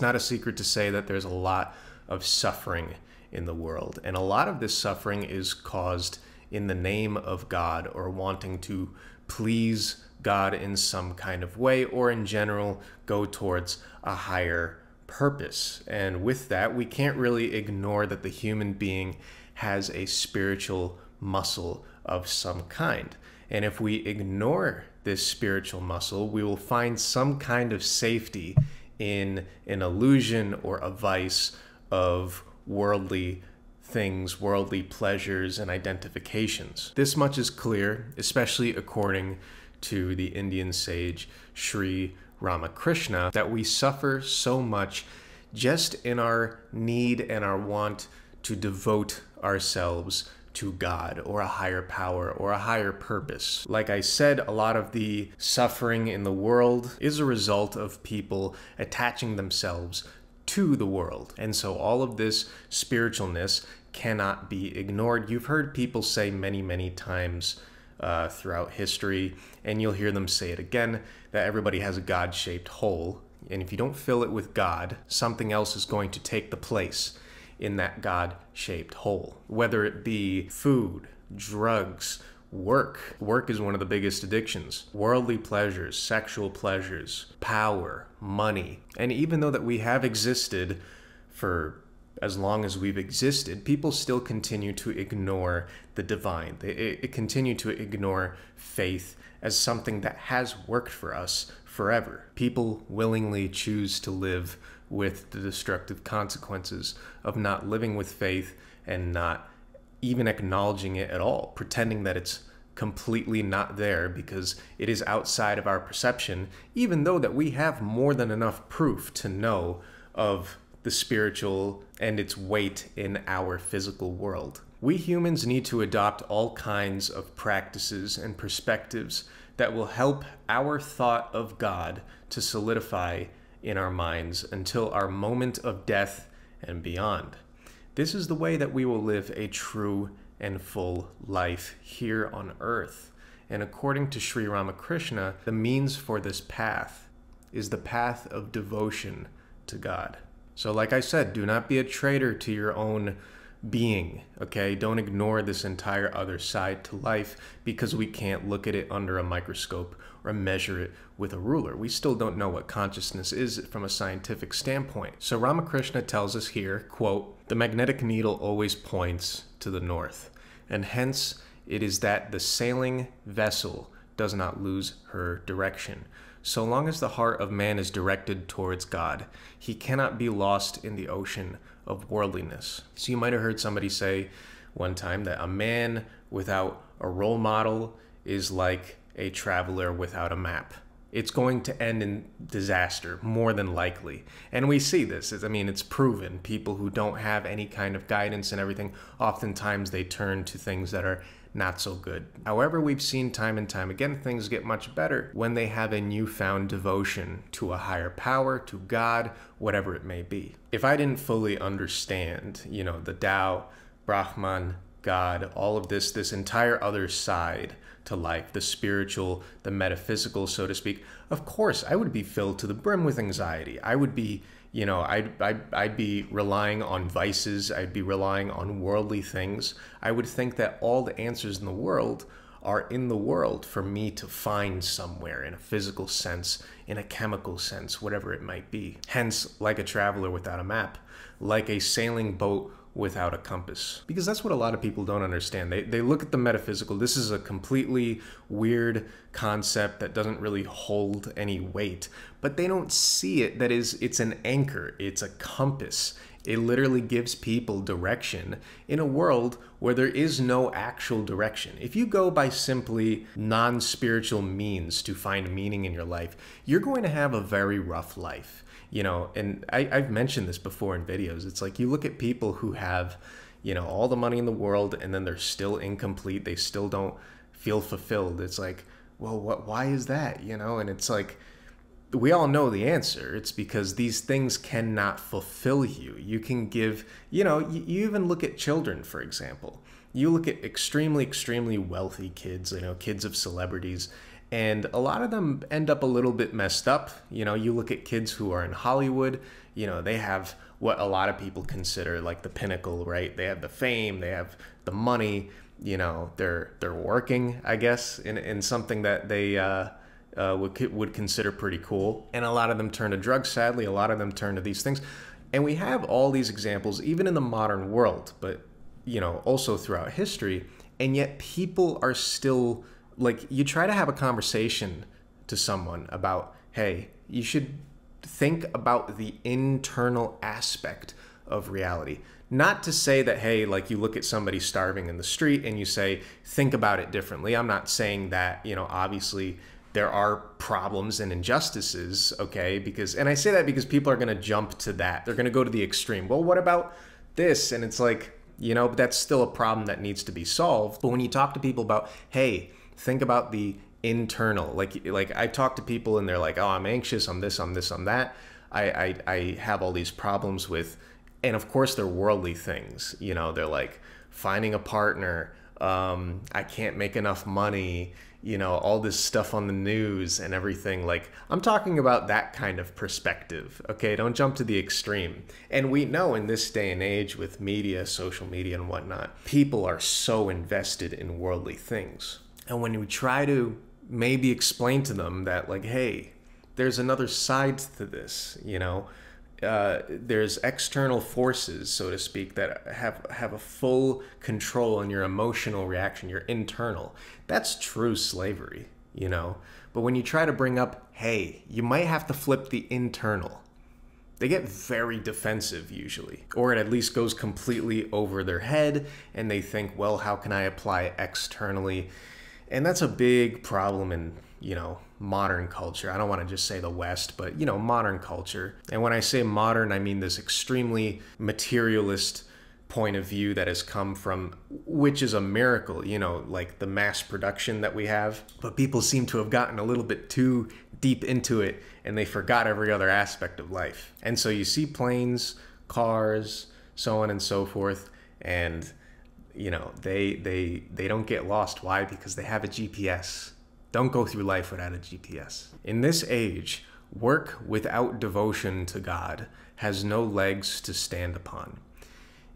It's not a secret to say that there's a lot of suffering in the world. And a lot of this suffering is caused in the name of God or wanting to please God in some kind of way or in general go towards a higher purpose. And with that, we can't really ignore that the human being has a spiritual muscle of some kind. And if we ignore this spiritual muscle, we will find some kind of safety in an illusion or a vice of worldly things, worldly pleasures, and identifications. This much is clear, especially according to the Indian sage Sri Ramakrishna, that we suffer so much just in our need and our want to devote ourselves to God or a higher power or a higher purpose. Like I said, a lot of the suffering in the world is a result of people attaching themselves to the world. And so all of this spiritualness cannot be ignored. You've heard people say many, many times uh, throughout history, and you'll hear them say it again, that everybody has a God shaped hole. And if you don't fill it with God, something else is going to take the place in that God shaped hole, whether it be food, drugs, work. Work is one of the biggest addictions. Worldly pleasures, sexual pleasures, power, money. And even though that we have existed for as long as we've existed, people still continue to ignore the divine. They, it, continue to ignore faith as something that has worked for us forever. People willingly choose to live with the destructive consequences of not living with faith and not even acknowledging it at all, pretending that it's completely not there because it is outside of our perception, even though that we have more than enough proof to know of the spiritual and its weight in our physical world. We humans need to adopt all kinds of practices and perspectives that will help our thought of God to solidify in our minds until our moment of death and beyond. This is the way that we will live a true and full life here on earth. And according to Sri Ramakrishna, the means for this path is the path of devotion to God. So, like I said, do not be a traitor to your own being, okay? Don't ignore this entire other side to life because we can't look at it under a microscope or measure it with a ruler. We still don't know what consciousness is from a scientific standpoint. So Ramakrishna tells us here, quote, the magnetic needle always points to the north, and hence it is that the sailing vessel does not lose her direction. So long as the heart of man is directed towards God, he cannot be lost in the ocean of worldliness. So you might have heard somebody say one time that a man without a role model is like a traveler without a map. It's going to end in disaster, more than likely. And we see this. I mean, it's proven. People who don't have any kind of guidance and everything, oftentimes they turn to things that are not so good. However, we've seen time and time again things get much better when they have a newfound devotion to a higher power, to God, whatever it may be. If I didn't fully understand, you know, the Tao, Brahman, God, all of this, this entire other side to life, the spiritual, the metaphysical, so to speak, of course I would be filled to the brim with anxiety. I would be, you know, I'd, I'd, I'd be relying on vices, I'd be relying on worldly things. I would think that all the answers in the world are in the world for me to find somewhere in a physical sense, in a chemical sense, whatever it might be. Hence, like a traveler without a map, like a sailing boat without a compass. Because that's what a lot of people don't understand. They, they look at the metaphysical, this is a completely weird concept that doesn't really hold any weight, but they don't see it. That is, it's an anchor, it's a compass. It literally gives people direction in a world where there is no actual direction. If you go by simply non spiritual means to find meaning in your life, you're going to have a very rough life you know, and I, I've mentioned this before in videos. It's like you look at people who have, you know, all the money in the world and then they're still incomplete. They still don't feel fulfilled. It's like, well, what, why is that? You know, and it's like, we all know the answer. It's because these things cannot fulfill you. You can give, you know, you, you even look at children, for example. You look at extremely, extremely wealthy kids, you know, kids of celebrities, and a lot of them end up a little bit messed up. You know, you look at kids who are in Hollywood, you know, they have what a lot of people consider like the pinnacle, right? They have the fame, they have the money, you know, they're they're working, I guess, in in something that they uh, uh, would would consider pretty cool. And a lot of them turn to drugs. Sadly, a lot of them turn to these things. And we have all these examples, even in the modern world, but you know, also throughout history. And yet, people are still like you try to have a conversation to someone about, hey, you should think about the internal aspect of reality. Not to say that, hey, like you look at somebody starving in the street and you say, think about it differently. I'm not saying that, you know, obviously there are problems and injustices, okay? Because, and I say that because people are gonna jump to that. They're gonna go to the extreme. Well, what about this? And it's like, you know, but that's still a problem that needs to be solved. But when you talk to people about, hey, think about the internal. Like like I talk to people and they're like, oh, I'm anxious. I'm this. I'm this. I'm that. I I, I have all these problems with, and of course they're worldly things. You know, they're like finding a partner. Um, I can't make enough money. You know, all this stuff on the news and everything. Like I'm talking about that kind of perspective. Okay, don't jump to the extreme. And we know in this day and age with media, social media, and whatnot, people are so invested in worldly things and when you try to maybe explain to them that, like, hey, there's another side to this, you know, uh, there's external forces, so to speak, that have have a full control on your emotional reaction, your internal. That's true slavery, you know. But when you try to bring up, hey, you might have to flip the internal. They get very defensive usually, or it at least goes completely over their head, and they think, well, how can I apply externally? and that's a big problem in you know modern culture i don't want to just say the west but you know modern culture and when i say modern i mean this extremely materialist point of view that has come from which is a miracle you know like the mass production that we have but people seem to have gotten a little bit too deep into it and they forgot every other aspect of life and so you see planes cars so on and so forth and you know they they they don't get lost why because they have a gps don't go through life without a gps in this age work without devotion to god has no legs to stand upon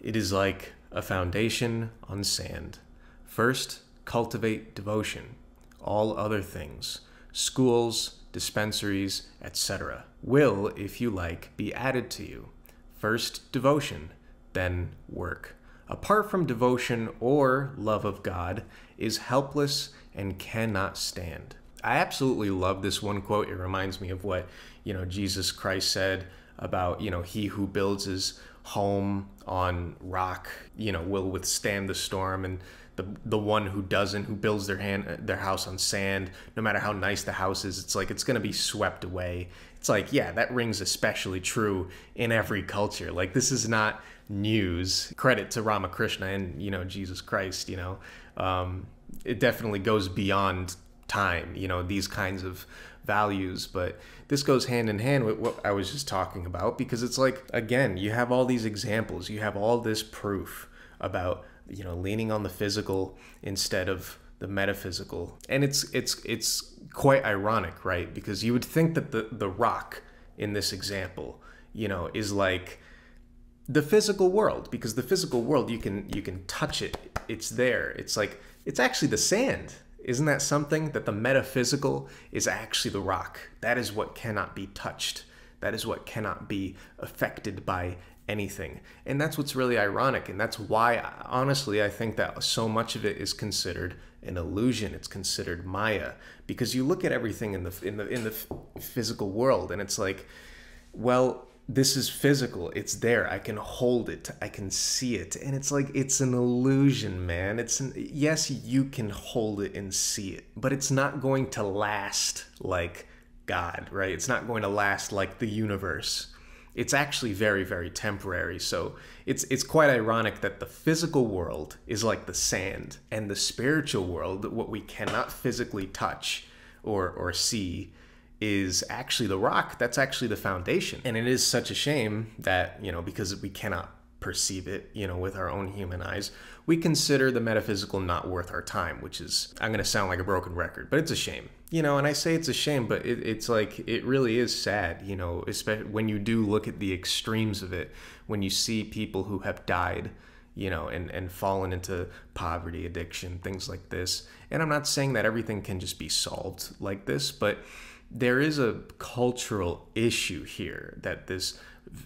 it is like a foundation on sand first cultivate devotion all other things schools dispensaries etc will if you like be added to you first devotion then work apart from devotion or love of God, is helpless and cannot stand. I absolutely love this one quote. It reminds me of what, you know, Jesus Christ said about, you know, he who builds his home on rock, you know, will withstand the storm and the the one who doesn't who builds their hand their house on sand no matter how nice the house is it's like it's going to be swept away it's like yeah that rings especially true in every culture like this is not news credit to ramakrishna and you know jesus christ you know um, it definitely goes beyond time you know these kinds of values but this goes hand in hand with what i was just talking about because it's like again you have all these examples you have all this proof about you know, leaning on the physical instead of the metaphysical. And it's it's it's quite ironic, right? Because you would think that the the rock in this example, you know, is like the physical world because the physical world you can you can touch it. It's there. It's like it's actually the sand. Isn't that something that the metaphysical is actually the rock? That is what cannot be touched. That is what cannot be affected by anything. And that's what's really ironic. And that's why, honestly, I think that so much of it is considered an illusion. It's considered Maya because you look at everything in the in the in the physical world, and it's like, well, this is physical. It's there. I can hold it. I can see it. And it's like it's an illusion, man. It's an, yes, you can hold it and see it, but it's not going to last like God, right? It's not going to last like the universe it's actually very very temporary so it's it's quite ironic that the physical world is like the sand and the spiritual world what we cannot physically touch or or see is actually the rock that's actually the foundation and it is such a shame that you know because we cannot perceive it you know with our own human eyes we consider the metaphysical not worth our time, which is, I'm going to sound like a broken record, but it's a shame. You know, and I say it's a shame, but it, it's like, it really is sad, you know, especially when you do look at the extremes of it, when you see people who have died you know, and, and fallen into poverty, addiction, things like this. And I'm not saying that everything can just be solved like this, but there is a cultural issue here that this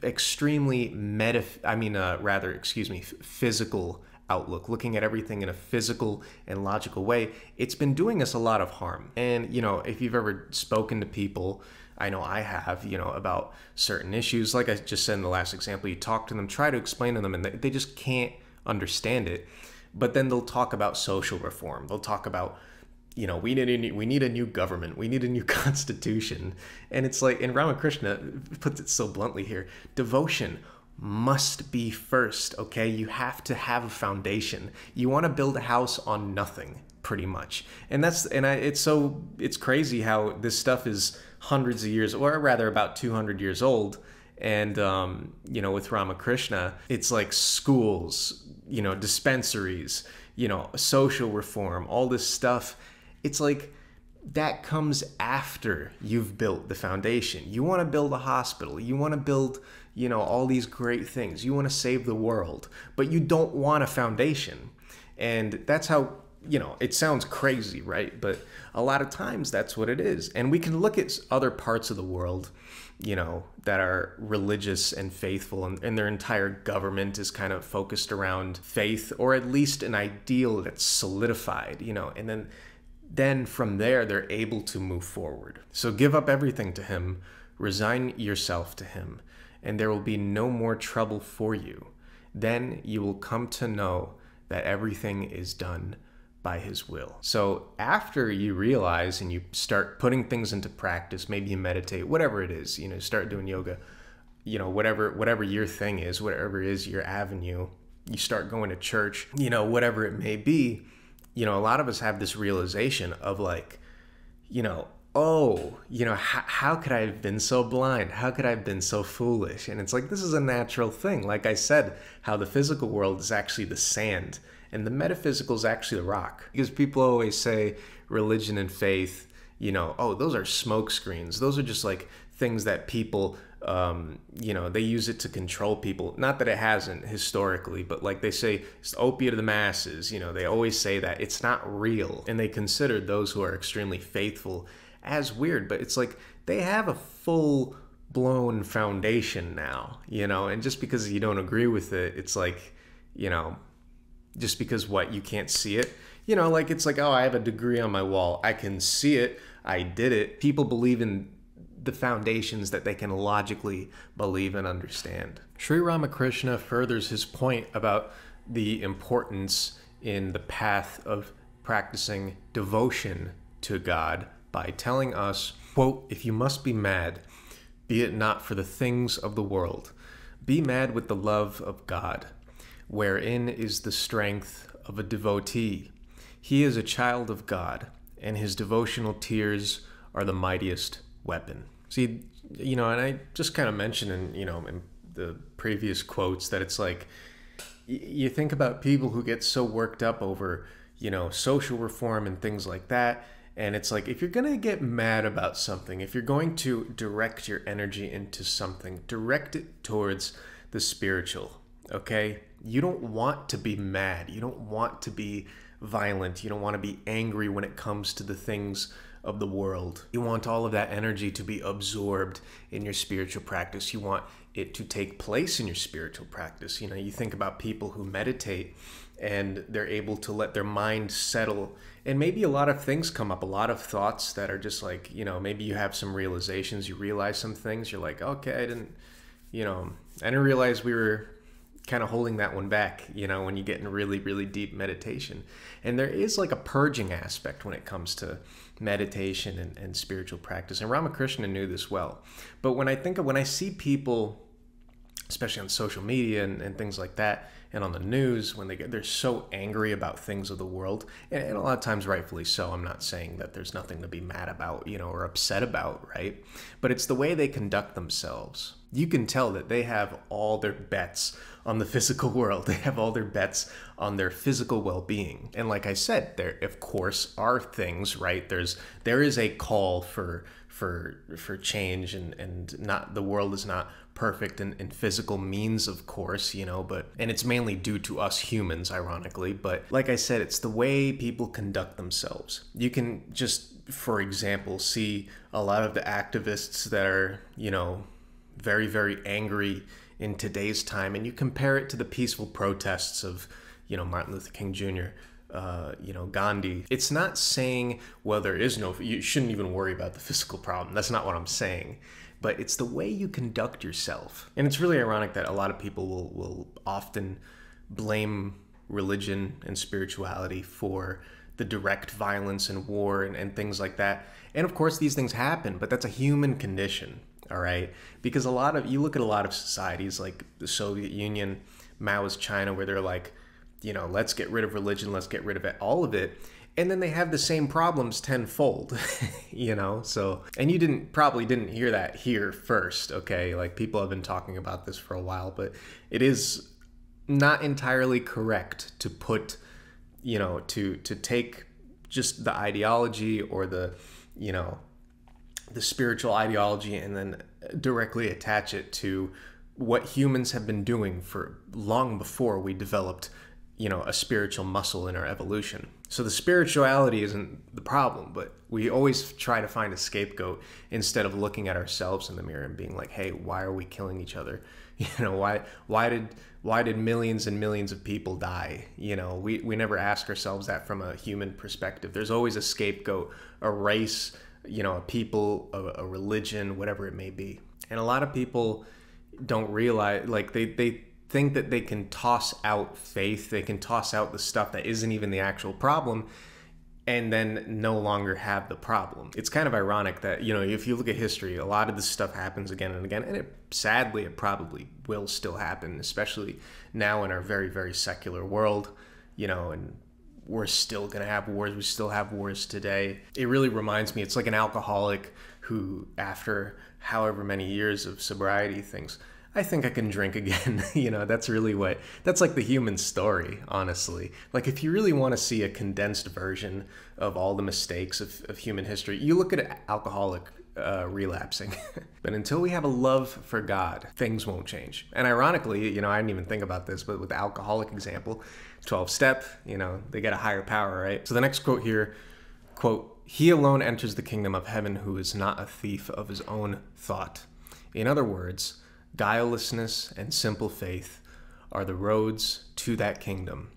extremely meta, I mean, uh, rather, excuse me, physical outlook, looking at everything in a physical and logical way, it's been doing us a lot of harm. And, you know, if you've ever spoken to people, I know I have, you know, about certain issues, like I just said in the last example, you talk to them, try to explain to them, and they just can't understand it. But then they'll talk about social reform. They'll talk about, you know, we need a new, we need a new government. We need a new constitution. And it's like, and Ramakrishna puts it so bluntly here devotion, must be first, okay? You have to have a foundation. You want to build a house on nothing pretty much. And that's and I it's so it's crazy how this stuff is hundreds of years or rather about 200 years old and um, you know with Ramakrishna it's like schools, you know, dispensaries, you know, social reform, all this stuff. It's like that comes after you've built the foundation. You want to build a hospital, you want to build, you know, all these great things. You want to save the world, but you don't want a foundation. And that's how, you know, it sounds crazy, right? But a lot of times that's what it is. And we can look at other parts of the world, you know, that are religious and faithful, and, and their entire government is kind of focused around faith or at least an ideal that's solidified, you know, and then then from there they're able to move forward. So give up everything to him, resign yourself to him, and there will be no more trouble for you. Then you will come to know that everything is done by His will. So after you realize and you start putting things into practice, maybe you meditate, whatever it is, you know, start doing yoga, you know, whatever whatever your thing is, whatever is your avenue, you start going to church, you know, whatever it may be, you know, a lot of us have this realization of like, you know, oh, you know, how could I have been so blind? How could I have been so foolish? And it's like, this is a natural thing. Like I said, how the physical world is actually the sand and the metaphysical is actually the rock. Because people always say religion and faith, you know, oh, those are smoke screens. Those are just like things that people, um, you know, they use it to control people. Not that it hasn't historically, but like they say, it's the opiate of the masses. You know, they always say that it's not real. And they consider those who are extremely faithful as weird, but it's like they have a full blown foundation now, you know, and just because you don't agree with it, it's like, you know, just because what you can't see it, you know, like it's like, oh, I have a degree on my wall. I can see it. I did it. People believe in the foundations that they can logically believe and understand. Sri Ramakrishna furthers his point about the importance in the path of practicing devotion to God by telling us, quote, if you must be mad, be it not for the things of the world, be mad with the love of God, wherein is the strength of a devotee. He is a child of God, and his devotional tears are the mightiest weapon. See, you know, and I just kind of mentioned in, you know, in the previous quotes that it's like, you think about people who get so worked up over, you know, social reform and things like that, and it's like if you're going to get mad about something, if you're going to direct your energy into something, direct it towards the spiritual, okay? You don't want to be mad. You don't want to be violent. You don't want to be angry when it comes to the things of the world. You want all of that energy to be absorbed in your spiritual practice. You want it to take place in your spiritual practice. You know, you think about people who meditate and they're able to let their mind settle and maybe a lot of things come up a lot of thoughts that are just like you know maybe you have some realizations you realize some things you're like okay i didn't you know i didn't realize we were kind of holding that one back you know when you get in really really deep meditation and there is like a purging aspect when it comes to meditation and, and spiritual practice and ramakrishna knew this well but when i think of when i see people especially on social media and, and things like that and on the news when they get they're so angry about things of the world and, and a lot of times rightfully so i'm not saying that there's nothing to be mad about you know or upset about right but it's the way they conduct themselves you can tell that they have all their bets on the physical world they have all their bets on their physical well-being and like i said there of course are things right there's there is a call for for for change and and not the world is not perfect in, in physical means, of course, you know, but, and it's mainly due to us humans, ironically, but like I said, it's the way people conduct themselves. You can just, for example, see a lot of the activists that are, you know, very, very angry in today's time, and you compare it to the peaceful protests of, you know, Martin Luther King Jr uh, you know, Gandhi. It's not saying, well, there is no, you shouldn't even worry about the physical problem. That's not what I'm saying. But it's the way you conduct yourself. And it's really ironic that a lot of people will, will often blame religion and spirituality for the direct violence and war and, and things like that. And of course, these things happen, but that's a human condition, all right? Because a lot of, you look at a lot of societies like the Soviet Union, Maoist China, where they're like, you know, let's get rid of religion, let's get rid of it, all of it. And then they have the same problems tenfold, you know? So, and you didn't probably didn't hear that here first, okay? Like people have been talking about this for a while, but it is not entirely correct to put, you know, to to take just the ideology or the, you know, the spiritual ideology and then directly attach it to what humans have been doing for long before we developed you know, a spiritual muscle in our evolution. So the spirituality isn't the problem, but we always try to find a scapegoat instead of looking at ourselves in the mirror and being like, "Hey, why are we killing each other? You know, why why did why did millions and millions of people die? You know, we we never ask ourselves that from a human perspective. There's always a scapegoat, a race, you know, a people, a, a religion, whatever it may be. And a lot of people don't realize like they they think that they can toss out faith, they can toss out the stuff that isn't even the actual problem and then no longer have the problem. It's kind of ironic that, you know, if you look at history, a lot of this stuff happens again and again, and it sadly it probably will still happen, especially now in our very very secular world, you know, and we're still going to have wars. We still have wars today. It really reminds me, it's like an alcoholic who, after however many years of sobriety, thinks, I think I can drink again. you know, that's really what that's like the human story, honestly. Like if you really want to see a condensed version of all the mistakes of, of human history, you look at alcoholic uh, relapsing. but until we have a love for God, things won't change. And ironically, you know, I didn't even think about this, but with the alcoholic example, 12 step, you know, they get a higher power, right? So the next quote here, quote, he alone enters the kingdom of heaven who is not a thief of his own thought. In other words, Guilelessness and simple faith are the roads to that kingdom.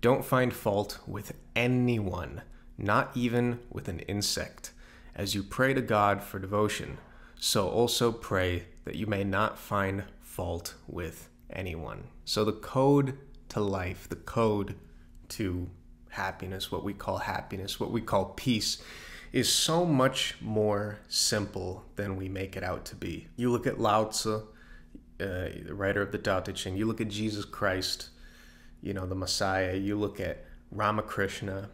Don't find fault with anyone, not even with an insect. As you pray to God for devotion, so also pray that you may not find fault with anyone. So, the code to life, the code to happiness, what we call happiness, what we call peace, is so much more simple than we make it out to be. You look at Lao Tzu, uh, the writer of the Tao Te Ching, you look at Jesus Christ, you know, the Messiah, you look at Ramakrishna,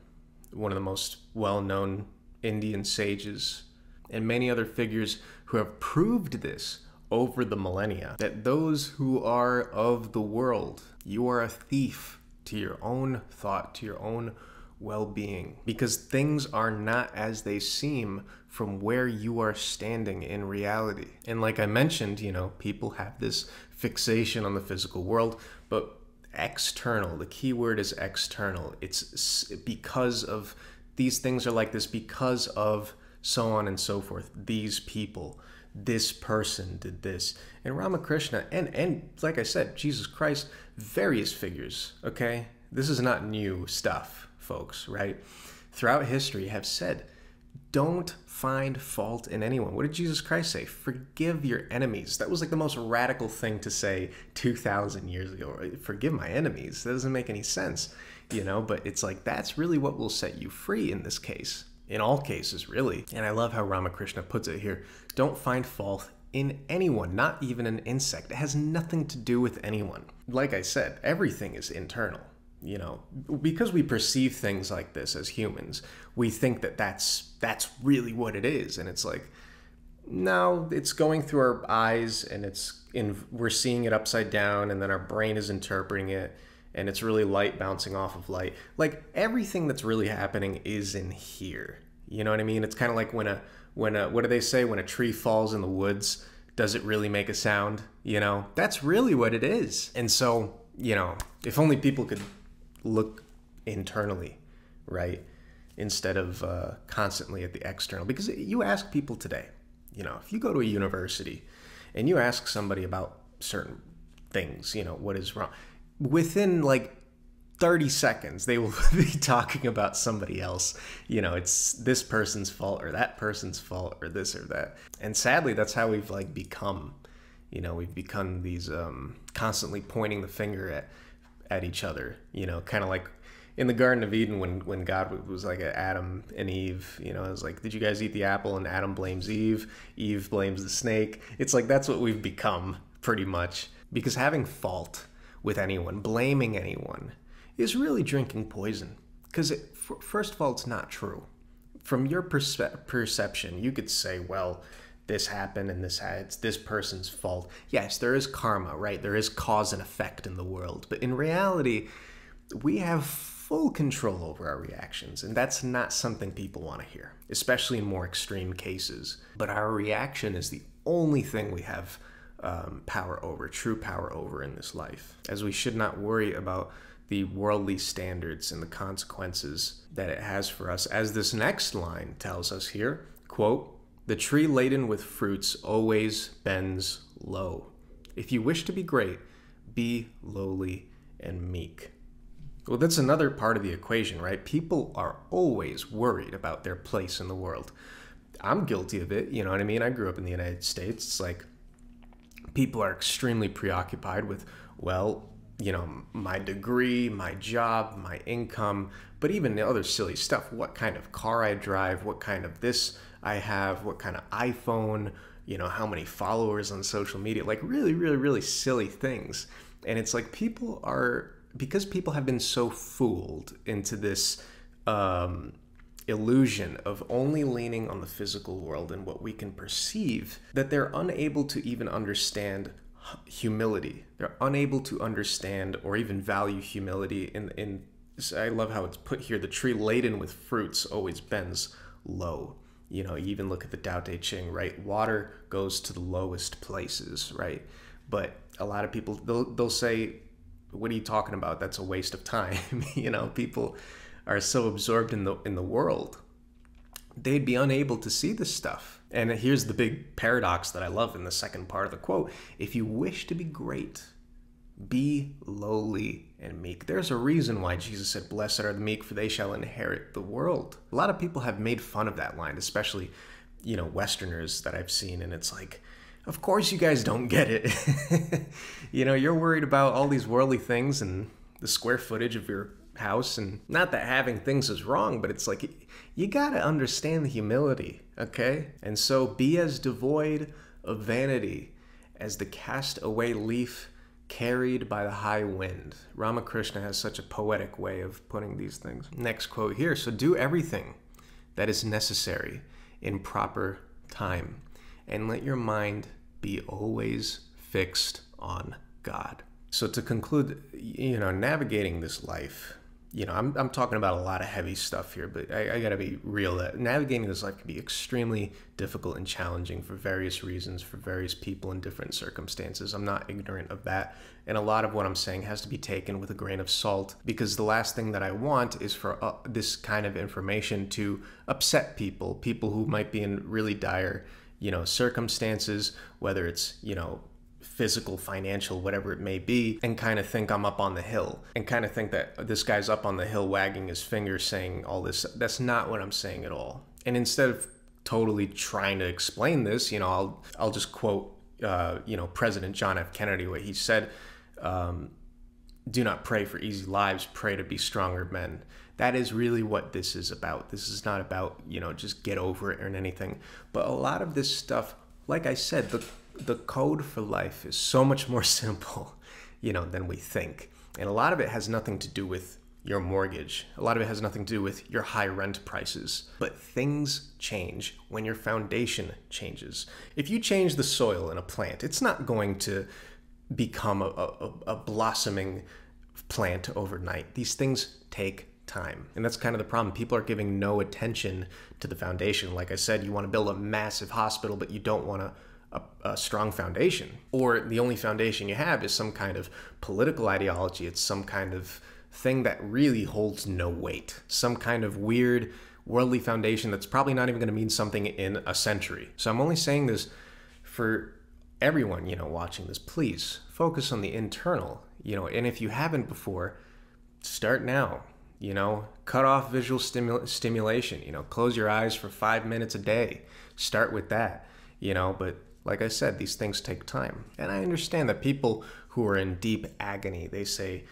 one of the most well known Indian sages, and many other figures who have proved this over the millennia that those who are of the world, you are a thief to your own thought, to your own well being, because things are not as they seem from where you are standing in reality. And like I mentioned, you know, people have this fixation on the physical world, but external, the key word is external. It's because of these things are like this because of so on and so forth. These people, this person did this. And Ramakrishna and and like I said, Jesus Christ, various figures, okay? This is not new stuff, folks, right? Throughout history have said don't find fault in anyone. What did Jesus Christ say? Forgive your enemies. That was like the most radical thing to say 2,000 years ago. Forgive my enemies. That doesn't make any sense, you know? But it's like that's really what will set you free in this case, in all cases, really. And I love how Ramakrishna puts it here don't find fault in anyone, not even an insect. It has nothing to do with anyone. Like I said, everything is internal you know because we perceive things like this as humans we think that that's that's really what it is and it's like no it's going through our eyes and it's in we're seeing it upside down and then our brain is interpreting it and it's really light bouncing off of light like everything that's really happening is in here you know what i mean it's kind of like when a when a what do they say when a tree falls in the woods does it really make a sound you know that's really what it is and so you know if only people could look internally, right? Instead of uh, constantly at the external. Because you ask people today, you know, if you go to a university and you ask somebody about certain things, you know, what is wrong, within like 30 seconds they will be talking about somebody else you know it's this person's fault or that person's fault or this or that and sadly that's how we've like become you know we've become these um, constantly pointing the finger at at each other. You know, kind of like in the Garden of Eden when when God was like Adam and Eve. You know, it's was like, did you guys eat the apple? And Adam blames Eve. Eve blames the snake. It's like that's what we've become pretty much because having fault with anyone, blaming anyone, is really drinking poison. Because first of all, it's not true. From your perception, you could say, well this happened and this had, it's this person's fault. Yes, there is karma, right? There is cause and effect in the world, but in reality, we have full control over our reactions, and that's not something people want to hear, especially in more extreme cases. But our reaction is the only thing we have um, power over, true power over in this life, as we should not worry about the worldly standards and the consequences that it has for us, as this next line tells us here, quote, the tree laden with fruits always bends low. If you wish to be great, be lowly and meek. Well, that's another part of the equation, right? People are always worried about their place in the world. I'm guilty of it, you know what I mean? I grew up in the United States. It's like people are extremely preoccupied with, well, you know, my degree, my job, my income, but even the other silly stuff, what kind of car I drive, what kind of this I have, what kind of iPhone, you know, how many followers on social media, like really, really, really silly things. And it's like people are, because people have been so fooled into this um, illusion of only leaning on the physical world and what we can perceive, that they're unable to even understand humility. They're unable to understand or even value humility. In in I love how it's put here. The tree laden with fruits always bends low you know, you even look at the Tao Te Ching, right? Water goes to the lowest places, right? But a lot of people, they'll, they'll say, what are you talking about? That's a waste of time. you know, people are so absorbed in the, in the world, they'd be unable to see this stuff. And here's the big paradox that I love in the second part of the quote. If you wish to be great, be lowly and meek. There's a reason why Jesus said, Blessed are the meek, for they shall inherit the world. A lot of people have made fun of that line, especially, you know, Westerners that I've seen, and it's like, of course you guys don't get it. you know, you're worried about all these worldly things and the square footage of your house and not that having things is wrong but it's like you got to understand the humility okay and so be as devoid of vanity as the cast away leaf carried by the high wind. Ramakrishna has such a poetic way of putting these things. Next quote here So do everything that is necessary in proper time, and let your mind be always fixed on God. So to conclude, you know, navigating this life you know, I'm, I'm talking about a lot of heavy stuff here, but I, I got to be real that navigating this life can be extremely difficult and challenging for various reasons, for various people in different circumstances. I'm not ignorant of that. And a lot of what I'm saying has to be taken with a grain of salt because the last thing that I want is for uh, this kind of information to upset people, people who might be in really dire, you know, circumstances, whether it's, you know, physical, financial, whatever it may be, and kind of think I'm up on the hill and kind of think that this guy's up on the hill wagging his finger saying all this. That's not what I'm saying at all. And instead of totally trying to explain this, you know, I'll I'll just quote uh, you know President John F. Kennedy what he said. Um, do not pray for easy lives pray to be stronger men that is really what this is about this is not about you know just get over it or anything but a lot of this stuff like i said the the code for life is so much more simple, you know, than we think. And a lot of it has nothing to do with your mortgage. A lot of it has nothing to do with your high rent prices. But things change when your foundation changes. If you change the soil in a plant, it's not going to become a, a, a blossoming plant overnight. These things take time. And that's kind of the problem. People are giving no attention to the foundation. Like I said, you want to build a massive hospital, but you don't want to a, a, strong foundation, or the only foundation you have is some kind of political ideology. It's some kind of thing that really holds no weight, some kind of weird worldly foundation that's probably not even going to mean something in a century. So I'm only saying this for everyone, you know, watching this. Please focus on the internal, you know, and if you haven't before, start now you know cut off visual stimul stimulation you know close your eyes for five minutes a day start with that you know but like I said, these things take time. And I understand that people who are in deep agony, they say,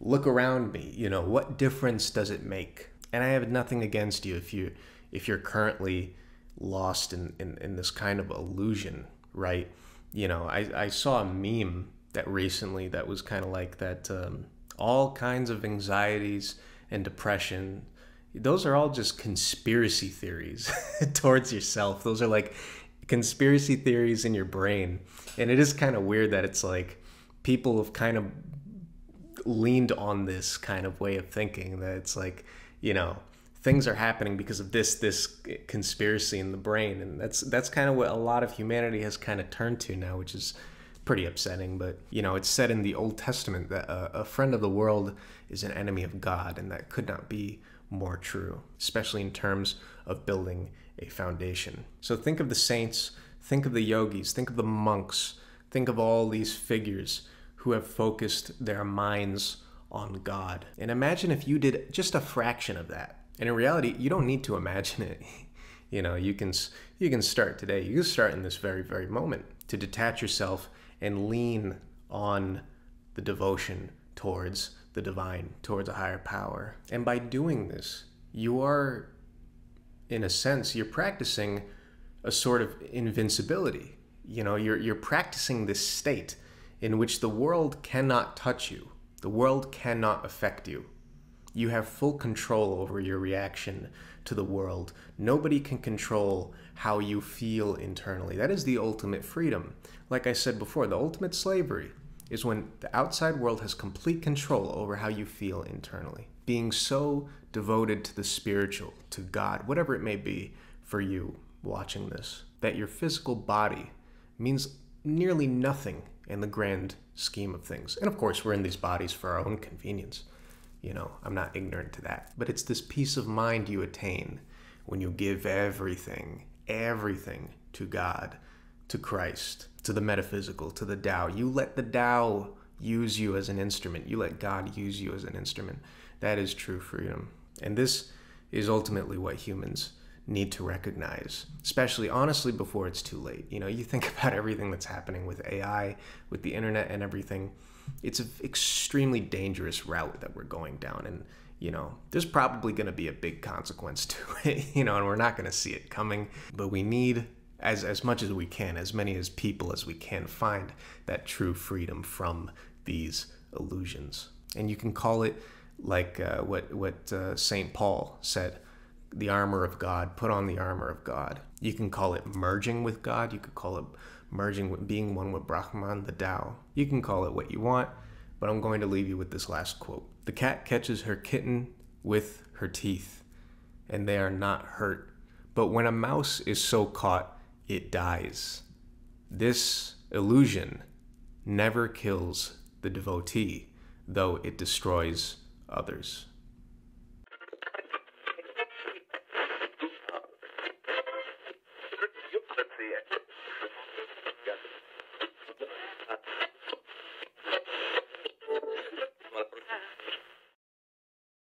look around me, you know, what difference does it make? And I have nothing against you if you if you're currently lost in, in, in this kind of illusion, right? You know, I, I saw a meme that recently that was kind of like that um, all kinds of anxieties and depression those are all just conspiracy theories towards yourself. Those are like conspiracy theories in your brain. And it is kind of weird that it's like people have kind of leaned on this kind of way of thinking that it's like, you know, things are happening because of this this conspiracy in the brain and that's that's kind of what a lot of humanity has kind of turned to now which is pretty upsetting but you know it's said in the old testament that a, a friend of the world is an enemy of god and that could not be more true, especially in terms of building a foundation. So think of the saints, think of the yogis, think of the monks, think of all these figures who have focused their minds on God. And imagine if you did just a fraction of that. And in reality, you don't need to imagine it. you know, you can you can start today. You can start in this very very moment to detach yourself and lean on the devotion towards the divine, towards a higher power. And by doing this, you are, in a sense, you're practicing a sort of invincibility. You know, you're, you're practicing this state in which the world cannot touch you, the world cannot affect you. You have full control over your reaction to the world. Nobody can control how you feel internally. That is the ultimate freedom. Like I said before, the ultimate slavery is when the outside world has complete control over how you feel internally. Being so devoted to the spiritual, to God, whatever it may be for you watching this, that your physical body means nearly nothing in the grand scheme of things. And of course, we're in these bodies for our own convenience. You know, I'm not ignorant to that. But it's this peace of mind you attain when you give everything, everything to God, to Christ, to the metaphysical, to the Tao. You let the Tao use you as an instrument. You let God use you as an instrument. That is true freedom. And this is ultimately what humans need to recognize, especially honestly before it's too late. You know, you think about everything that's happening with AI, with the internet and everything. It's an extremely dangerous route that we're going down. And, you know, there's probably going to be a big consequence to it, you know, and we're not going to see it coming. But we need as, as much as we can, as many as people as we can, find that true freedom from these illusions. And you can call it like uh, what, what uh, St. Paul said the armor of God, put on the armor of God. You can call it merging with God. You could call it merging with being one with Brahman, the Tao. You can call it what you want, but I'm going to leave you with this last quote The cat catches her kitten with her teeth, and they are not hurt. But when a mouse is so caught it dies. This illusion never kills the devotee, though it destroys others.